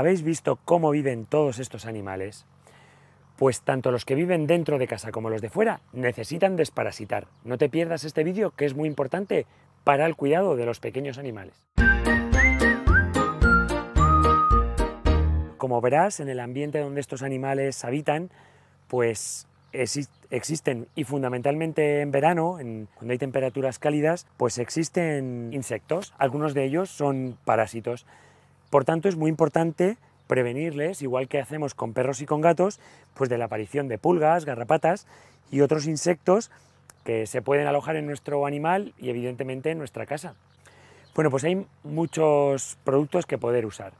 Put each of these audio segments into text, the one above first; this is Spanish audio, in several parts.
¿Habéis visto cómo viven todos estos animales? Pues tanto los que viven dentro de casa como los de fuera necesitan desparasitar. No te pierdas este vídeo que es muy importante para el cuidado de los pequeños animales. Como verás, en el ambiente donde estos animales habitan, pues existen, y fundamentalmente en verano, cuando hay temperaturas cálidas, pues existen insectos. Algunos de ellos son parásitos. Por tanto, es muy importante prevenirles, igual que hacemos con perros y con gatos, pues de la aparición de pulgas, garrapatas y otros insectos que se pueden alojar en nuestro animal y evidentemente en nuestra casa. Bueno, pues hay muchos productos que poder usar.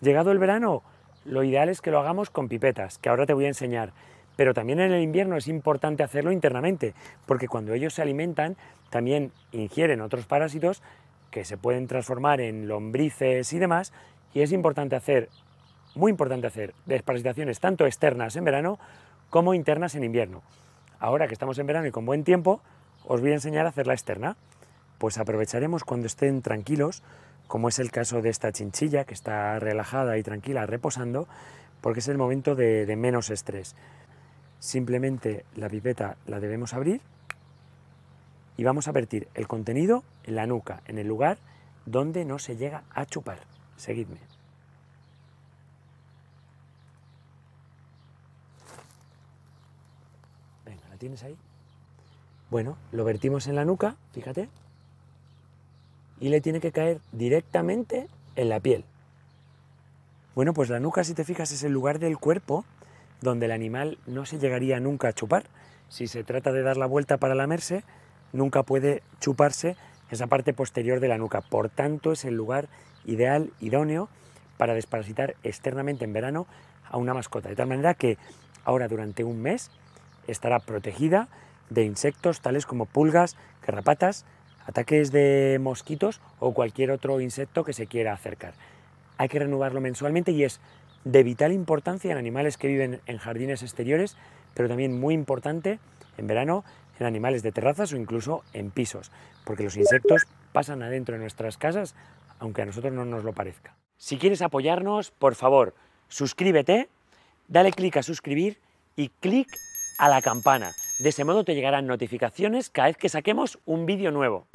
Llegado el verano, lo ideal es que lo hagamos con pipetas, que ahora te voy a enseñar. Pero también en el invierno es importante hacerlo internamente, porque cuando ellos se alimentan, también ingieren otros parásitos que se pueden transformar en lombrices y demás, y es importante hacer, muy importante hacer, desparasitaciones tanto externas en verano como internas en invierno. Ahora que estamos en verano y con buen tiempo, os voy a enseñar a hacer la externa. Pues aprovecharemos cuando estén tranquilos, como es el caso de esta chinchilla que está relajada y tranquila reposando, porque es el momento de, de menos estrés. Simplemente la pipeta la debemos abrir y vamos a vertir el contenido en la nuca, en el lugar donde no se llega a chupar. Seguidme. Venga, ¿la tienes ahí? Bueno, lo vertimos en la nuca, fíjate, y le tiene que caer directamente en la piel. Bueno, pues la nuca, si te fijas, es el lugar del cuerpo donde el animal no se llegaría nunca a chupar. Si se trata de dar la vuelta para lamerse, nunca puede chuparse esa parte posterior de la nuca. Por tanto, es el lugar ideal, idóneo, para desparasitar externamente en verano a una mascota. De tal manera que ahora durante un mes estará protegida de insectos tales como pulgas, garrapatas, ataques de mosquitos o cualquier otro insecto que se quiera acercar. Hay que renovarlo mensualmente y es de vital importancia en animales que viven en jardines exteriores pero también muy importante en verano en animales de terrazas o incluso en pisos, porque los insectos pasan adentro de nuestras casas, aunque a nosotros no nos lo parezca. Si quieres apoyarnos, por favor, suscríbete, dale clic a suscribir y clic a la campana. De ese modo te llegarán notificaciones cada vez que saquemos un vídeo nuevo.